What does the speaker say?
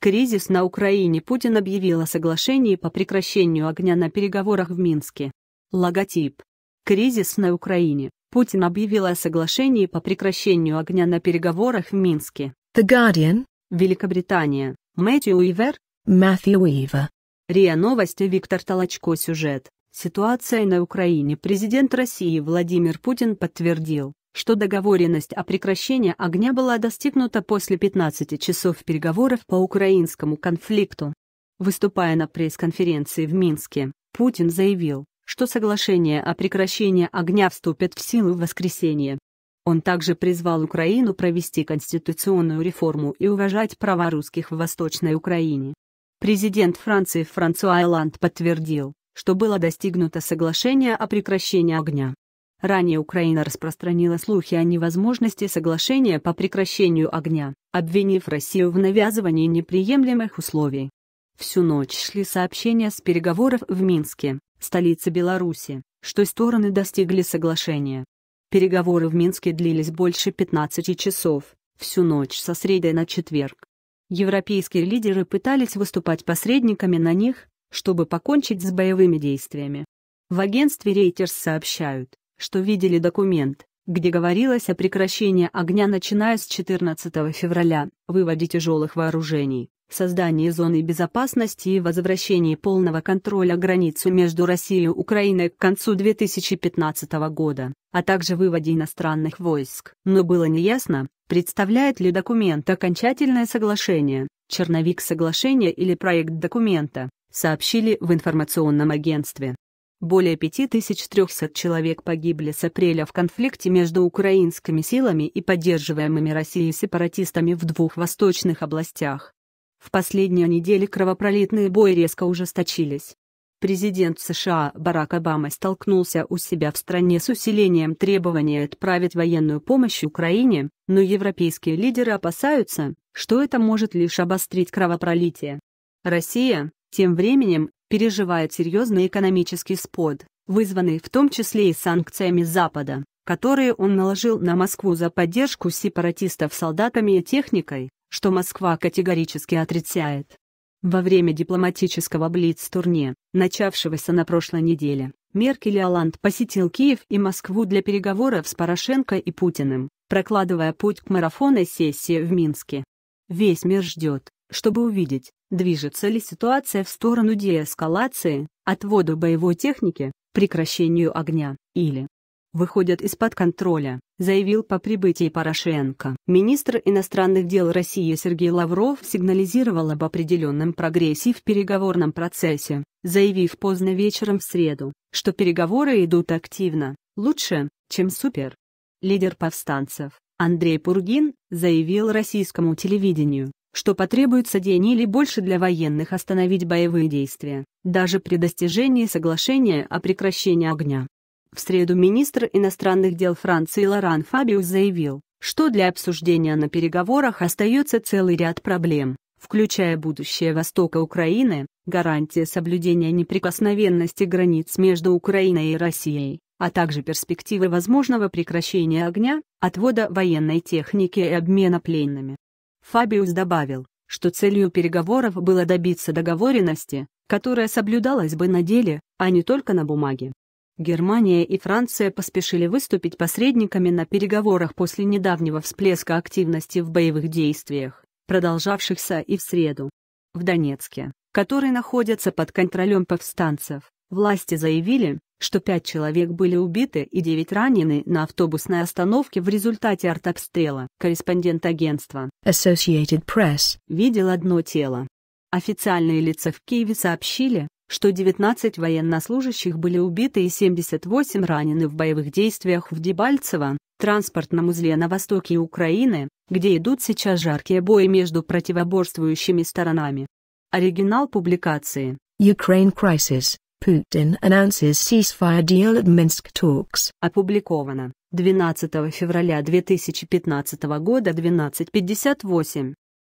кризис на Украине Путин объявил о соглашении по прекращению огня на переговорах в Минске. Логотип. Кризис на Украине. Путин объявил о соглашении по прекращению огня на переговорах в Минске. The Guardian. Великобритания. Мэтью Уивер. Мэтью Уивер. РИА Новости Виктор Толочко Сюжет. Ситуация на Украине президент России Владимир Путин подтвердил, что договоренность о прекращении огня была достигнута после 15 часов переговоров по украинскому конфликту. Выступая на пресс-конференции в Минске, Путин заявил, что соглашение о прекращении огня вступит в силу в воскресенье. Он также призвал Украину провести конституционную реформу и уважать права русских в Восточной Украине. Президент Франции Франсуа Айланд подтвердил, что было достигнуто соглашение о прекращении огня. Ранее Украина распространила слухи о невозможности соглашения по прекращению огня, обвинив Россию в навязывании неприемлемых условий. Всю ночь шли сообщения с переговоров в Минске, столице Беларуси, что стороны достигли соглашения. Переговоры в Минске длились больше 15 часов, всю ночь со среды на четверг. Европейские лидеры пытались выступать посредниками на них, чтобы покончить с боевыми действиями. В агентстве Рейтерс сообщают, что видели документ, где говорилось о прекращении огня начиная с 14 февраля, выводе тяжелых вооружений, создании зоны безопасности и возвращении полного контроля границу между Россией и Украиной к концу 2015 года, а также выводе иностранных войск. Но было неясно, представляет ли документ окончательное соглашение, черновик соглашения или проект документа, сообщили в информационном агентстве. Более 5300 человек погибли с апреля в конфликте между украинскими силами и поддерживаемыми Россией сепаратистами в двух восточных областях. В последние недели кровопролитные бои резко ужесточились. Президент США Барак Обама столкнулся у себя в стране с усилением требования отправить военную помощь Украине, но европейские лидеры опасаются, что это может лишь обострить кровопролитие. Россия, тем временем, переживает серьезный экономический спад, вызванный в том числе и санкциями Запада, которые он наложил на Москву за поддержку сепаратистов солдатами и техникой, что Москва категорически отрицает. Во время дипломатического Блиц-турне, начавшегося на прошлой неделе, Меркель и Оланд посетил Киев и Москву для переговоров с Порошенко и Путиным, прокладывая путь к марафонной сессии в Минске. Весь мир ждет, чтобы увидеть, движется ли ситуация в сторону деэскалации, отвода боевой техники, прекращению огня, или выходят из-под контроля, заявил по прибытии Порошенко. Министр иностранных дел России Сергей Лавров сигнализировал об определенном прогрессе в переговорном процессе, заявив поздно вечером в среду, что переговоры идут активно, лучше, чем супер. Лидер повстанцев, Андрей Пургин, заявил российскому телевидению, что потребуется день или больше для военных остановить боевые действия, даже при достижении соглашения о прекращении огня. В среду министр иностранных дел Франции Лоран Фабиус заявил, что для обсуждения на переговорах остается целый ряд проблем, включая будущее востока Украины, гарантия соблюдения неприкосновенности границ между Украиной и Россией, а также перспективы возможного прекращения огня, отвода военной техники и обмена пленными. Фабиус добавил, что целью переговоров было добиться договоренности, которая соблюдалась бы на деле, а не только на бумаге. Германия и Франция поспешили выступить посредниками на переговорах после недавнего всплеска активности в боевых действиях, продолжавшихся и в среду. В Донецке, который находится под контролем повстанцев, власти заявили, что пять человек были убиты и девять ранены на автобусной остановке в результате артобстрела. Корреспондент агентства Associated Press видел одно тело. Официальные лица в Киеве сообщили, что 19 военнослужащих были убиты и 78 ранены в боевых действиях в Дебальцево, транспортном узле на востоке Украины, где идут сейчас жаркие бои между противоборствующими сторонами. Оригинал публикации Ukraine Crisis Putin announces ceasefire deal at Minsk talks. Опубликовано 12 февраля 2015 года 12.58.